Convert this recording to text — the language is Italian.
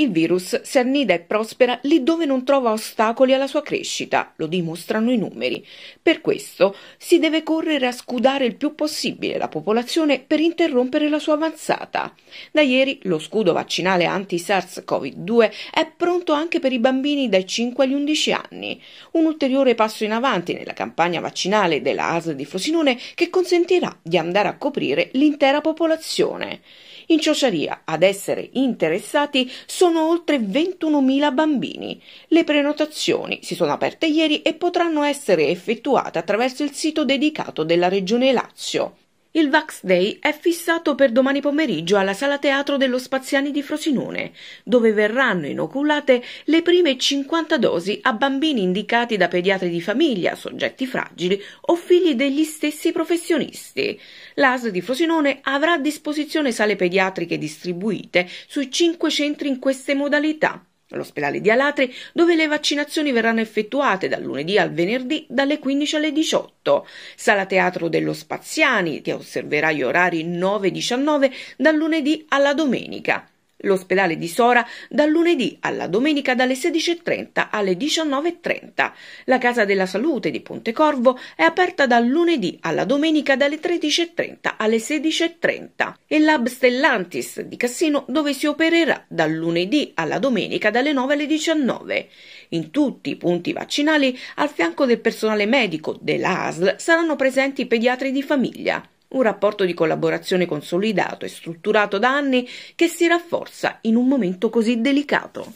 Il virus si annida e prospera lì dove non trova ostacoli alla sua crescita, lo dimostrano i numeri. Per questo si deve correre a scudare il più possibile la popolazione per interrompere la sua avanzata. Da ieri lo scudo vaccinale anti-SARS-CoV-2 è pronto anche per i bambini dai 5 agli 11 anni, un ulteriore passo in avanti nella campagna vaccinale della ASL di Frosinone che consentirà di andare a coprire l'intera popolazione. In ciociaria ad essere interessati sono sono oltre 21.000 bambini. Le prenotazioni si sono aperte ieri e potranno essere effettuate attraverso il sito dedicato della Regione Lazio. Il Vax Day è fissato per domani pomeriggio alla Sala Teatro dello Spaziani di Frosinone, dove verranno inoculate le prime 50 dosi a bambini indicati da pediatri di famiglia, soggetti fragili o figli degli stessi professionisti. L'AS di Frosinone avrà a disposizione sale pediatriche distribuite sui 5 centri in queste modalità all'ospedale di Alatri, dove le vaccinazioni verranno effettuate dal lunedì al venerdì dalle 15 alle 18. Sala teatro dello Spaziani, che osserverà gli orari 9-19 dal lunedì alla domenica. L'ospedale di Sora dal lunedì alla domenica dalle 16.30 alle 19.30. La Casa della Salute di Pontecorvo è aperta dal lunedì alla domenica dalle 13.30 alle 16.30 e l'Hub Stellantis di Cassino dove si opererà dal lunedì alla domenica dalle 9 alle 19. In tutti i punti vaccinali, al fianco del personale medico dell'ASL, saranno presenti i pediatri di famiglia un rapporto di collaborazione consolidato e strutturato da anni che si rafforza in un momento così delicato.